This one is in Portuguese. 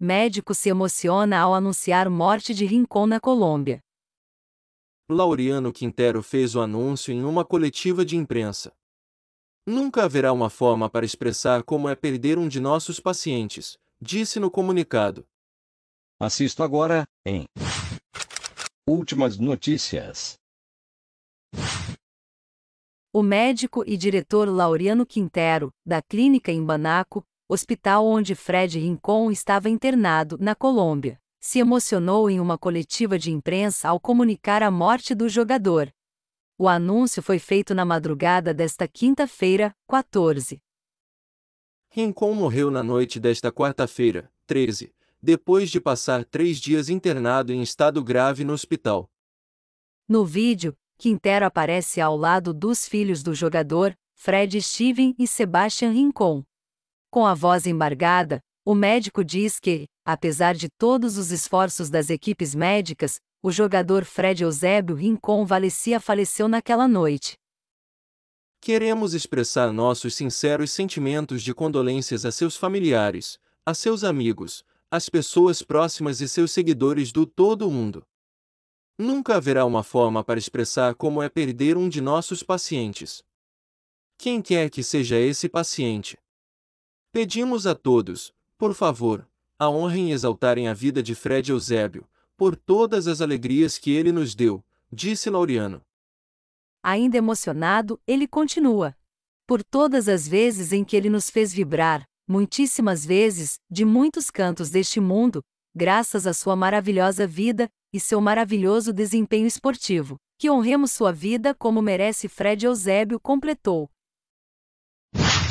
Médico se emociona ao anunciar morte de Rincon na Colômbia. Laureano Quintero fez o anúncio em uma coletiva de imprensa. Nunca haverá uma forma para expressar como é perder um de nossos pacientes, disse no comunicado. Assisto agora, em Últimas notícias. O médico e diretor Laureano Quintero, da clínica em Banaco, hospital onde Fred Rincon estava internado, na Colômbia. Se emocionou em uma coletiva de imprensa ao comunicar a morte do jogador. O anúncio foi feito na madrugada desta quinta-feira, 14. Rincon morreu na noite desta quarta-feira, 13, depois de passar três dias internado em estado grave no hospital. No vídeo, Quintero aparece ao lado dos filhos do jogador, Fred Steven e Sebastian Rincon. Com a voz embargada, o médico diz que, apesar de todos os esforços das equipes médicas, o jogador Fred Eusébio Rincon Valecia faleceu naquela noite. Queremos expressar nossos sinceros sentimentos de condolências a seus familiares, a seus amigos, às pessoas próximas e seus seguidores do todo mundo. Nunca haverá uma forma para expressar como é perder um de nossos pacientes. Quem quer que seja esse paciente, Pedimos a todos, por favor, a honrem e exaltarem a vida de Fred Eusébio, por todas as alegrias que ele nos deu, disse Laureano. Ainda emocionado, ele continua. Por todas as vezes em que ele nos fez vibrar, muitíssimas vezes, de muitos cantos deste mundo, graças à sua maravilhosa vida e seu maravilhoso desempenho esportivo. Que honremos sua vida como merece Fred Eusébio, completou